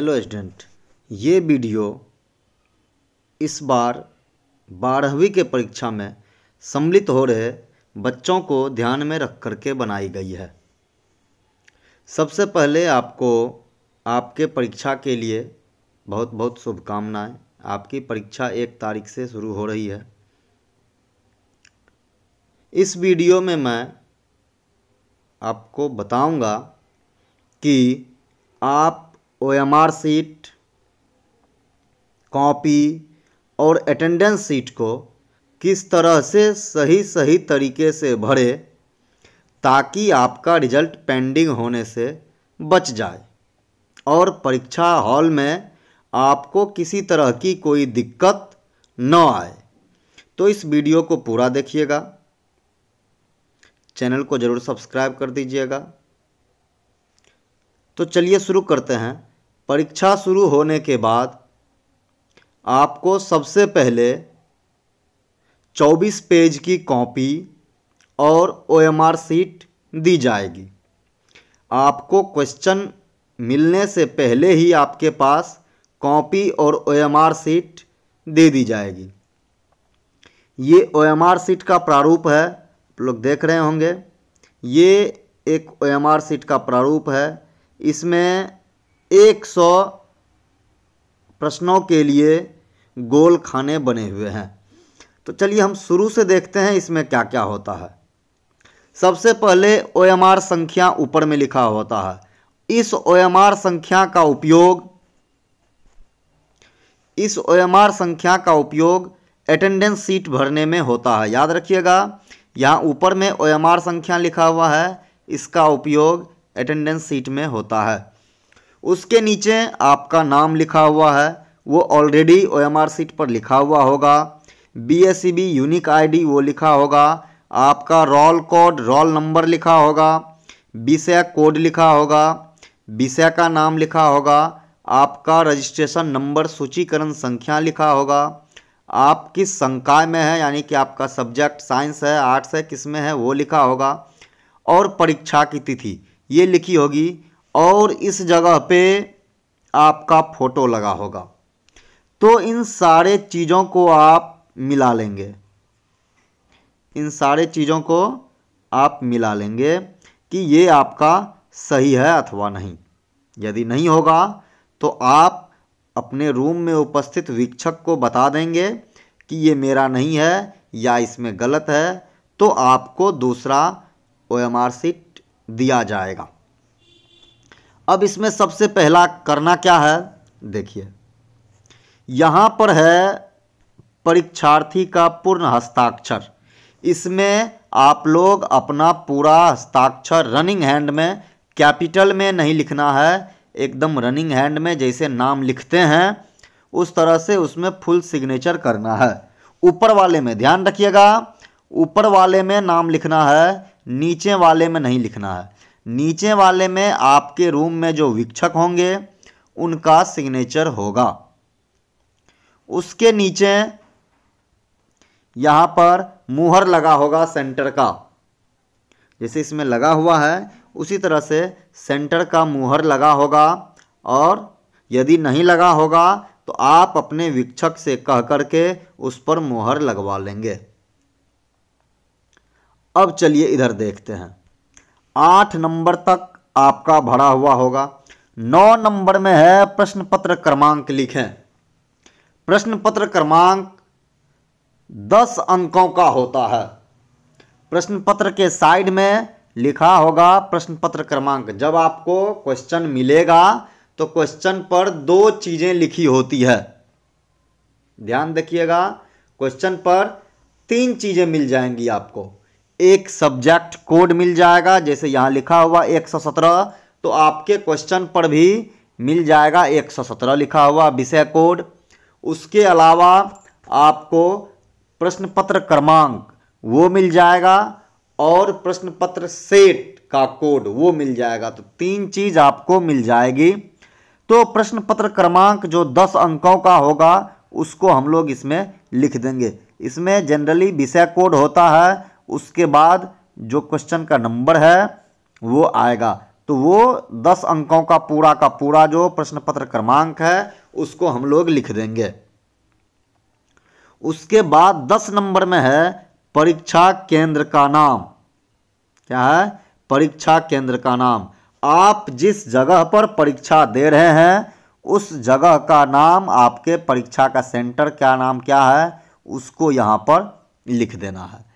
hello student ये video इस बार बारहवीं के परीक्षा में सम्मिलित हो रहे बच्चों को ध्यान में रख कर के बनाई गई है सबसे पहले आपको आपके परीक्षा के लिए बहुत बहुत शुभकामनाएं आपकी परीक्षा एक तारीख से शुरू हो रही है इस वीडियो में मैं आपको बताऊंगा कि आप O M R sheet copy और अटेंडेंस सीट को किस तरह से सही सही तरीके से भरे ताकि आपका रिजल्ट पेंडिंग होने से बच जाए और परीक्षा हॉल में आपको किसी तरह की कोई दिक्कत न आए तो इस वीडियो को पूरा देखिएगा चैनल को ज़रूर सब्सक्राइब कर दीजिएगा तो चलिए शुरू करते हैं परीक्षा शुरू होने के बाद आपको सबसे पहले 24 पेज की कॉपी और ओएमआर सीट दी जाएगी आपको क्वेश्चन मिलने से पहले ही आपके पास कॉपी और ओएमआर सीट दे दी जाएगी ये ओएमआर सीट का प्रारूप है आप लोग देख रहे होंगे ये एक ओएमआर सीट का प्रारूप है इसमें एक सौ प्रश्नों के लिए गोल खाने बने हुए हैं तो चलिए हम शुरू से देखते हैं इसमें क्या क्या होता है सबसे पहले ओ एम आर संख्या ऊपर में लिखा होता है इस ओ एम आर संख्या का उपयोग इस ओ एम आर संख्या का उपयोग अटेंडेंस सीट भरने में होता है याद रखिएगा यहाँ ऊपर में ओ एम आर संख्या लिखा हुआ है इसका उपयोग अटेंडेंस सीट में होता है उसके नीचे आपका नाम लिखा हुआ है वो ऑलरेडी ओ सीट पर लिखा हुआ होगा B S C B unique ID वो लिखा होगा आपका रोल कोड रोल नंबर लिखा होगा विषय कोड लिखा होगा विषय का नाम लिखा होगा आपका रजिस्ट्रेशन नंबर सूचीकरण संख्या लिखा होगा आप किस संकाय में है यानी कि आपका सब्जेक्ट साइंस है आर्ट्स है किस में है वो लिखा होगा और परीक्षा की तिथि ये लिखी होगी और इस जगह पे आपका फ़ोटो लगा होगा तो इन सारे चीज़ों को आप मिला लेंगे इन सारे चीज़ों को आप मिला लेंगे कि ये आपका सही है अथवा नहीं यदि नहीं होगा तो आप अपने रूम में उपस्थित वीक्षक को बता देंगे कि ये मेरा नहीं है या इसमें गलत है तो आपको दूसरा ओ एम आर सीट दिया जाएगा अब इसमें सबसे पहला करना क्या है देखिए यहाँ पर है परीक्षार्थी का पूर्ण हस्ताक्षर इसमें आप लोग अपना पूरा हस्ताक्षर रनिंग हैंड में कैपिटल में नहीं लिखना है एकदम रनिंग हैंड में जैसे नाम लिखते हैं उस तरह से उसमें फुल सिग्नेचर करना है ऊपर वाले में ध्यान रखिएगा ऊपर वाले में नाम लिखना है नीचे वाले में नहीं लिखना है नीचे वाले में आपके रूम में जो वीक्षक होंगे उनका सिग्नेचर होगा उसके नीचे यहाँ पर मुहर लगा होगा सेंटर का जैसे इसमें लगा हुआ है उसी तरह से सेंटर का मुहर लगा होगा और यदि नहीं लगा होगा तो आप अपने वीक्षक से कह करके उस पर मुहर लगवा लेंगे अब चलिए इधर देखते हैं आठ नंबर तक आपका भरा हुआ होगा नौ नंबर में है प्रश्न पत्र क्रमांक लिखें प्रश्न पत्र क्रमांक दस अंकों का होता है प्रश्न पत्र के साइड में लिखा होगा प्रश्न पत्र क्रमांक जब आपको क्वेश्चन मिलेगा तो क्वेश्चन पर दो चीज़ें लिखी होती है ध्यान देखिएगा क्वेश्चन पर तीन चीज़ें मिल जाएंगी आपको एक सब्जेक्ट कोड मिल जाएगा जैसे यहाँ लिखा हुआ 117 तो आपके क्वेश्चन पर भी मिल जाएगा 117 लिखा हुआ विषय कोड उसके अलावा आपको प्रश्न पत्र क्रमांक वो मिल जाएगा और प्रश्न पत्र सेट का कोड वो मिल जाएगा तो तीन चीज़ आपको मिल जाएगी तो प्रश्न पत्र क्रमांक जो दस अंकों का होगा उसको हम लोग इसमें लिख देंगे इसमें जनरली विषय कोड होता है उसके बाद जो क्वेश्चन का नंबर है वो आएगा तो वो दस अंकों का पूरा का पूरा जो प्रश्न पत्र क्रमांक है उसको हम लोग लिख देंगे उसके बाद दस नंबर में है परीक्षा केंद्र का नाम क्या है परीक्षा केंद्र का नाम आप जिस जगह पर परीक्षा दे रहे हैं उस जगह का नाम आपके परीक्षा का सेंटर क्या नाम क्या है उसको यहाँ पर लिख देना है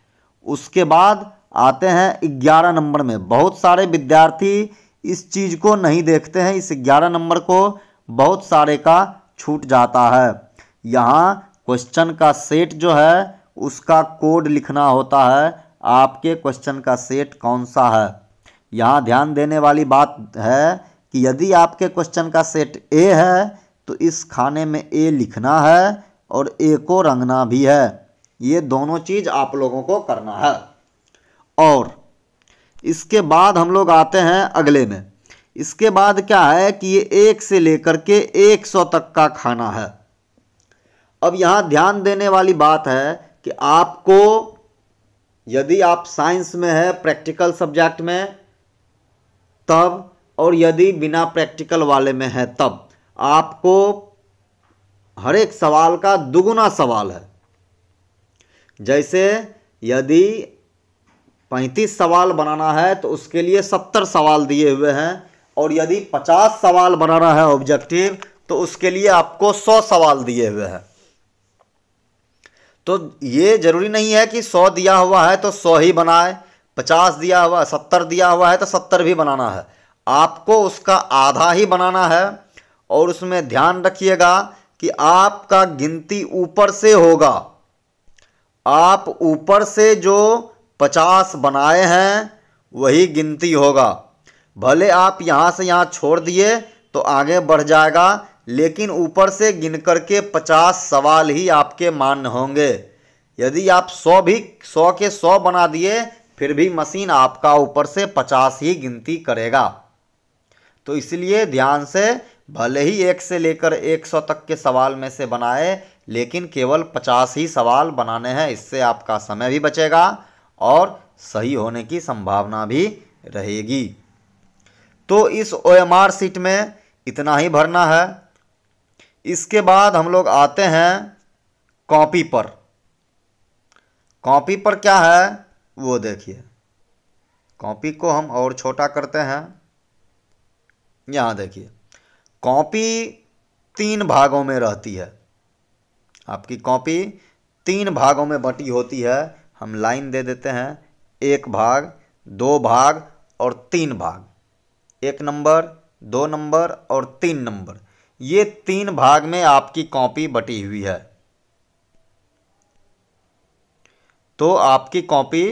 उसके बाद आते हैं ग्यारह नंबर में बहुत सारे विद्यार्थी इस चीज़ को नहीं देखते हैं इस ग्यारह नंबर को बहुत सारे का छूट जाता है यहाँ क्वेश्चन का सेट जो है उसका कोड लिखना होता है आपके क्वेश्चन का सेट कौन सा है यहाँ ध्यान देने वाली बात है कि यदि आपके क्वेश्चन का सेट ए है तो इस खाने में ए लिखना है और ए को रंगना भी है ये दोनों चीज़ आप लोगों को करना है और इसके बाद हम लोग आते हैं अगले में इसके बाद क्या है कि ये एक से लेकर के एक सौ तक का खाना है अब यहाँ ध्यान देने वाली बात है कि आपको यदि आप साइंस में है प्रैक्टिकल सब्जेक्ट में तब और यदि बिना प्रैक्टिकल वाले में है तब आपको हर एक सवाल का दुगुना सवाल है जैसे यदि पैंतीस सवाल बनाना है तो उसके लिए सत्तर सवाल दिए हुए हैं और यदि पचास सवाल बनाना है ऑब्जेक्टिव तो उसके लिए आपको सौ सवाल दिए हुए हैं तो ये ज़रूरी नहीं है कि सौ दिया हुआ है तो सौ ही बनाए पचास दिया हुआ सत्तर दिया हुआ है तो सत्तर भी बनाना है आपको उसका आधा ही बनाना है और उसमें ध्यान रखिएगा कि आपका गिनती ऊपर से होगा आप ऊपर से जो पचास बनाए हैं वही गिनती होगा भले आप यहाँ से यहाँ छोड़ दिए तो आगे बढ़ जाएगा लेकिन ऊपर से गिन करके पचास सवाल ही आपके मान्य होंगे यदि आप सौ भी सौ के सौ बना दिए फिर भी मशीन आपका ऊपर से पचास ही गिनती करेगा तो इसलिए ध्यान से भले ही एक से लेकर एक सौ तक के सवाल में से बनाए लेकिन केवल पचास ही सवाल बनाने हैं इससे आपका समय भी बचेगा और सही होने की संभावना भी रहेगी तो इस ओ एम आर सीट में इतना ही भरना है इसके बाद हम लोग आते हैं कॉपी पर कॉपी पर क्या है वो देखिए कॉपी को हम और छोटा करते हैं यहाँ देखिए कॉपी तीन भागों में रहती है आपकी कॉपी तीन भागों में बटी होती है हम लाइन दे देते हैं एक भाग दो भाग और तीन भाग एक नंबर दो नंबर और तीन नंबर ये तीन भाग में आपकी कॉपी बटी हुई है तो आपकी कॉपी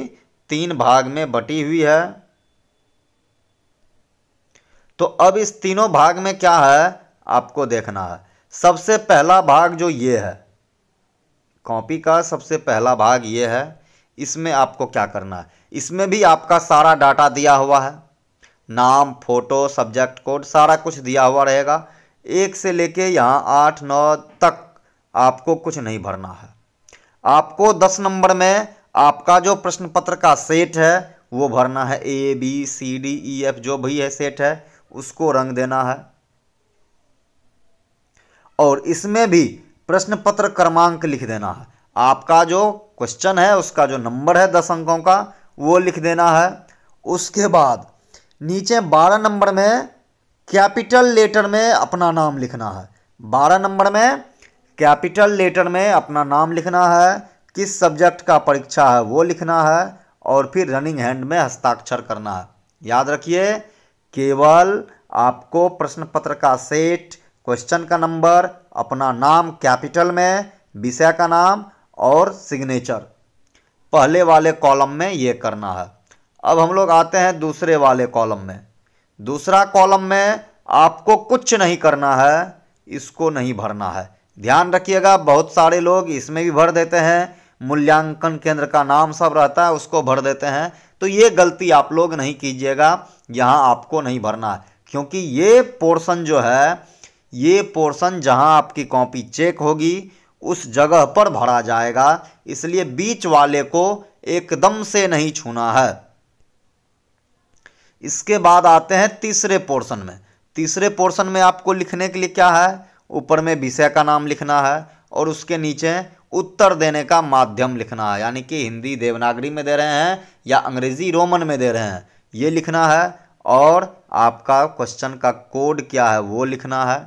तीन भाग में बटी हुई है तो अब इस तीनों भाग में क्या है आपको देखना है सबसे पहला भाग जो ये है कॉपी का सबसे पहला भाग ये है इसमें आपको क्या करना है इसमें भी आपका सारा डाटा दिया हुआ है नाम फोटो सब्जेक्ट कोड सारा कुछ दिया हुआ रहेगा एक से लेके यहाँ आठ नौ तक आपको कुछ नहीं भरना है आपको दस नंबर में आपका जो प्रश्न पत्र का सेट है वो भरना है A B C D E F जो भी है सेट है उसको रंग देना है और इसमें भी प्रश्न पत्र क्रमांक लिख देना है आपका जो क्वेश्चन है उसका जो नंबर है दस अंकों का वो लिख देना है उसके बाद नीचे बारह नंबर में कैपिटल लेटर में अपना नाम लिखना है बारह नंबर में कैपिटल लेटर में अपना नाम लिखना है किस सब्जेक्ट का परीक्षा है वो लिखना है और फिर रनिंग हैंड में हस्ताक्षर करना है याद रखिए केवल आपको प्रश्न पत्र का सेट क्वेश्चन का नंबर अपना नाम कैपिटल में विषय का नाम और सिग्नेचर पहले वाले कॉलम में ये करना है अब हम लोग आते हैं दूसरे वाले कॉलम में दूसरा कॉलम में आपको कुछ नहीं करना है इसको नहीं भरना है ध्यान रखिएगा बहुत सारे लोग इसमें भी भर देते हैं मूल्यांकन केंद्र का नाम सब रहता है उसको भर देते हैं तो ये गलती आप लोग नहीं कीजिएगा यहाँ आपको नहीं भरना है क्योंकि ये पोर्शन जो है ये पोर्शन जहां आपकी कॉपी चेक होगी उस जगह पर भरा जाएगा इसलिए बीच वाले को एकदम से नहीं छूना है इसके बाद आते हैं तीसरे पोर्शन में तीसरे पोर्शन में आपको लिखने के लिए क्या है ऊपर में विषय का नाम लिखना है और उसके नीचे उत्तर देने का माध्यम लिखना है यानी कि हिंदी देवनागरी में दे रहे हैं या अंग्रेजी रोमन में दे रहे हैं ये लिखना है और आपका क्वेश्चन का कोड क्या है वो लिखना है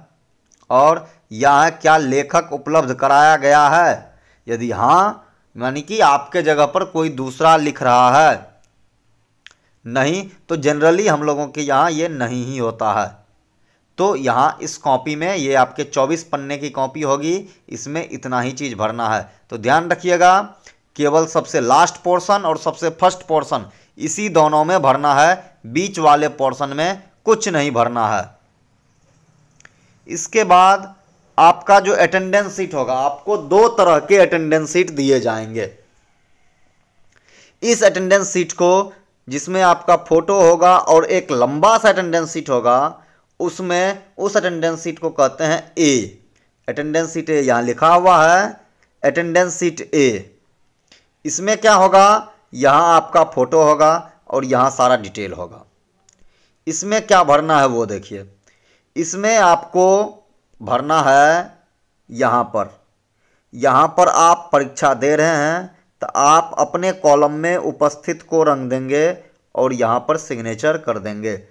और यह क्या लेखक उपलब्ध कराया गया है यदि हाँ यानी कि आपके जगह पर कोई दूसरा लिख रहा है नहीं तो जनरली हम लोगों के यहाँ ये नहीं ही होता है तो यहाँ इस कॉपी में ये आपके 24 पन्ने की कॉपी होगी इसमें इतना ही चीज़ भरना है तो ध्यान रखिएगा केवल सबसे लास्ट पोर्शन और सबसे फर्स्ट पोर्शन इसी दोनों में भरना है बीच वाले पोर्शन में कुछ नहीं भरना है इसके बाद आपका जो अटेंडेंस सीट होगा आपको दो तरह के अटेंडेंस सीट दिए जाएंगे इस अटेंडेंस सीट को जिसमें आपका फोटो होगा और एक लंबा सा अटेंडेंस सीट होगा उसमें उस अटेंडेंस सीट को कहते हैं ए अटेंडेंस सीट ए यहाँ लिखा हुआ है अटेंडेंस सीट ए इसमें क्या होगा यहाँ आपका फोटो होगा और यहाँ सारा डिटेल होगा इसमें क्या भरना है वो देखिए इसमें आपको भरना है यहाँ पर यहाँ पर आप परीक्षा दे रहे हैं तो आप अपने कॉलम में उपस्थित को रंग देंगे और यहाँ पर सिग्नेचर कर देंगे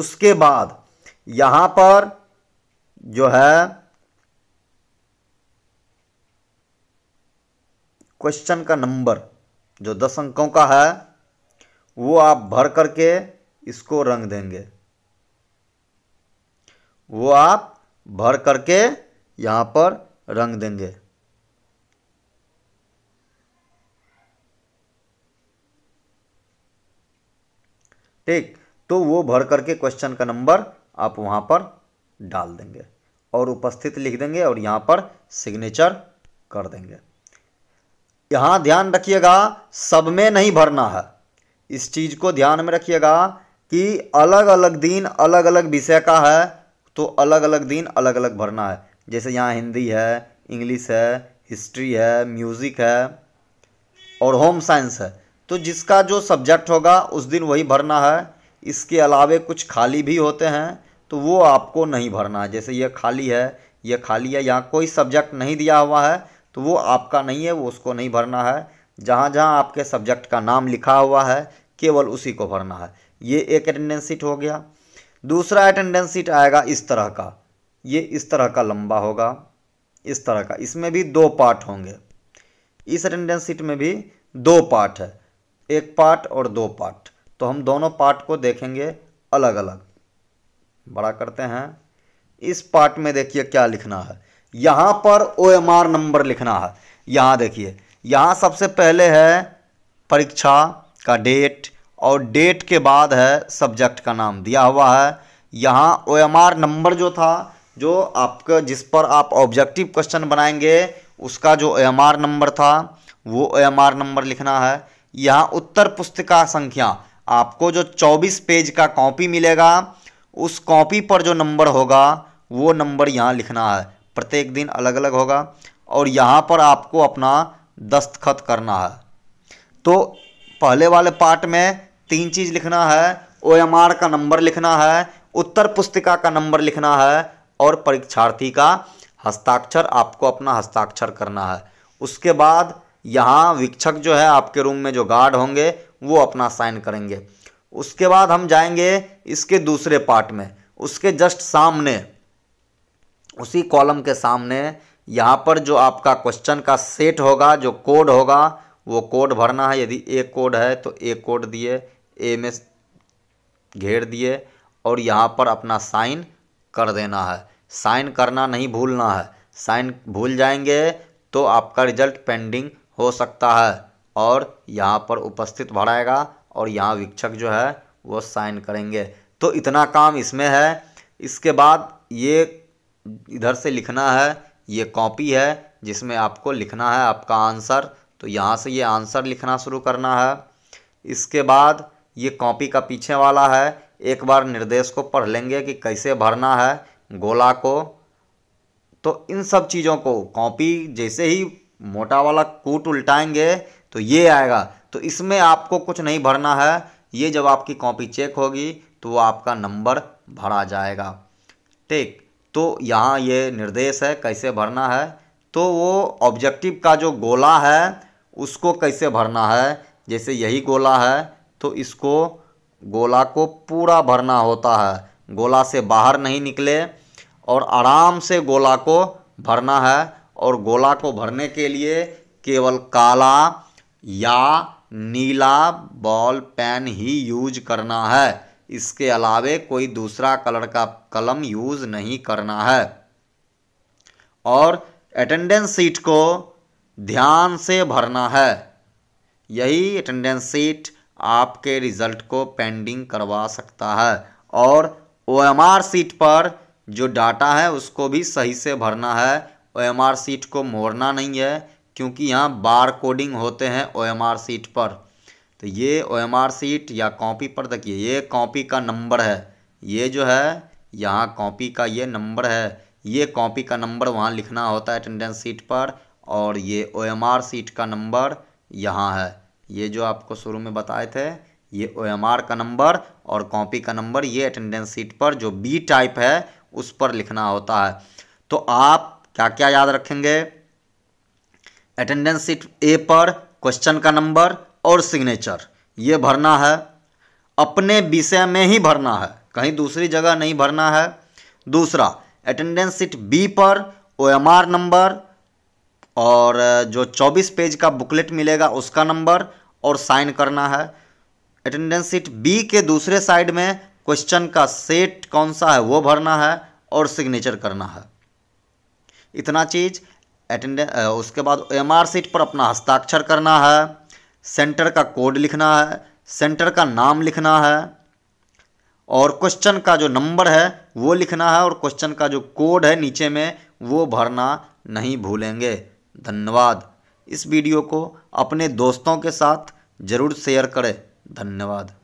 उसके बाद यहाँ पर जो है क्वेश्चन का नंबर जो दस अंकों का है वो आप भर करके इसको रंग देंगे वो आप भर करके यहाँ पर रंग देंगे ठीक तो वो भर करके क्वेश्चन का नंबर आप वहाँ पर डाल देंगे और उपस्थित लिख देंगे और यहाँ पर सिग्नेचर कर देंगे यहाँ ध्यान रखिएगा सब में नहीं भरना है इस चीज़ को ध्यान में रखिएगा कि अलग अलग दिन अलग अलग विषय का है तो अलग अलग दिन अलग अलग भरना है जैसे यहाँ हिंदी है इंग्लिश है हिस्ट्री है म्यूज़िक है और होम साइंस है तो जिसका जो सब्जेक्ट होगा उस दिन वही भरना है इसके अलावे कुछ खाली भी होते हैं तो वो आपको नहीं भरना है जैसे ये खाली है ये खाली है यहाँ कोई सब्जेक्ट नहीं दिया हुआ है तो वो आपका नहीं है वो उसको नहीं भरना है जहाँ जहाँ आपके सब्जेक्ट का नाम लिखा हुआ है केवल उसी को भरना है ये एक अटेंडेंस सीट हो गया दूसरा अटेंडेंस सीट आएगा इस तरह का ये इस तरह का लंबा होगा इस तरह का इसमें भी दो पार्ट होंगे इस अटेंडेंस सीट में भी दो पार्ट है एक पार्ट और दो पार्ट तो हम दोनों पार्ट को देखेंगे अलग अलग बड़ा करते हैं इस पार्ट में देखिए क्या लिखना है यहाँ पर ओ एम आर नंबर लिखना है यहाँ देखिए यहाँ सबसे पहले है परीक्षा का डेट और डेट के बाद है सब्जेक्ट का नाम दिया हुआ है यहाँ ओ नंबर जो था जो आपका जिस पर आप ऑब्जेक्टिव क्वेश्चन बनाएंगे उसका जो ओ नंबर था वो ओ नंबर लिखना है यहाँ उत्तर पुस्तिका संख्या आपको जो 24 पेज का कॉपी मिलेगा उस कॉपी पर जो नंबर होगा वो नंबर यहाँ लिखना है प्रत्येक दिन अलग अलग होगा और यहाँ पर आपको अपना दस्तखत करना है तो पहले वाले पार्ट में तीन चीज़ लिखना है ओ एम आर का नंबर लिखना है उत्तर पुस्तिका का नंबर लिखना है और परीक्षार्थी का हस्ताक्षर आपको अपना हस्ताक्षर करना है उसके बाद यहाँ वीक्षक जो है आपके रूम में जो गार्ड होंगे वो अपना साइन करेंगे उसके बाद हम जाएंगे इसके दूसरे पार्ट में उसके जस्ट सामने उसी कॉलम के सामने यहाँ पर जो आपका क्वेश्चन का सेट होगा जो कोड होगा वो कोड भरना है यदि एक कोड है तो एक कोड दिए ए में घेर दिए और यहाँ पर अपना साइन कर देना है साइन करना नहीं भूलना है साइन भूल जाएंगे तो आपका रिजल्ट पेंडिंग हो सकता है और यहाँ पर उपस्थित भराएगा और यहाँ वीक्षक जो है वो साइन करेंगे तो इतना काम इसमें है इसके बाद ये इधर से लिखना है ये कॉपी है जिसमें आपको लिखना है आपका आंसर तो यहाँ से ये आंसर लिखना शुरू करना है इसके बाद ये कॉपी का पीछे वाला है एक बार निर्देश को पढ़ लेंगे कि कैसे भरना है गोला को तो इन सब चीज़ों को कॉपी जैसे ही मोटा वाला कूट उल्टाएंगे तो ये आएगा तो इसमें आपको कुछ नहीं भरना है ये जब आपकी कॉपी चेक होगी तो वो आपका नंबर भरा जाएगा ठीक तो यहाँ ये निर्देश है कैसे भरना है तो वो ऑब्जेक्टिव का जो गोला है उसको कैसे भरना है जैसे यही गोला है तो इसको गोला को पूरा भरना होता है गोला से बाहर नहीं निकले और आराम से गोला को भरना है और गोला को भरने के लिए केवल काला या नीला बॉल पेन ही यूज करना है इसके अलावे कोई दूसरा कलर का कलम यूज नहीं करना है और अटेंडेंस सीट को ध्यान से भरना है यही अटेंडेंस सीट आपके रिज़ल्ट को पेंडिंग करवा सकता है और ओ एम आर सीट पर जो डाटा है उसको भी सही से भरना है ओ एम आर सीट को मोड़ना नहीं है क्योंकि यहाँ बार कोडिंग होते हैं ओ एम आर सीट पर तो ये ओ एम आर सीट या कॉपी पर देखिए ये कॉपी का नंबर है ये जो है यहाँ कॉपी का ये नंबर है ये कॉपी का नंबर वहाँ लिखना होता है अटेंडेंस सीट पर और ये ओ एम आर सीट का नंबर यहाँ है ये जो आपको शुरू में बताए थे ये ओ का नंबर और कॉपी का नंबर ये अटेंडेंस सीट पर जो बी टाइप है उस पर लिखना होता है तो आप क्या क्या याद रखेंगे अटेंडेंस सीट ए पर क्वेश्चन का नंबर और सिग्नेचर ये भरना है अपने विषय में ही भरना है कहीं दूसरी जगह नहीं भरना है दूसरा अटेंडेंस सीट बी पर ओ नंबर और जो 24 पेज का बुकलेट मिलेगा उसका नंबर और साइन करना है अटेंडेंस सीट बी के दूसरे साइड में क्वेश्चन का सेट कौन सा है वो भरना है और सिग्नेचर करना है इतना चीज़ अटेंडें उसके बाद एम आर सीट पर अपना हस्ताक्षर करना है सेंटर का कोड लिखना है सेंटर का नाम लिखना है और क्वेश्चन का जो नंबर है वो लिखना है और क्वेश्चन का जो कोड है नीचे में वो भरना नहीं भूलेंगे धन्यवाद इस वीडियो को अपने दोस्तों के साथ ज़रूर शेयर करें धन्यवाद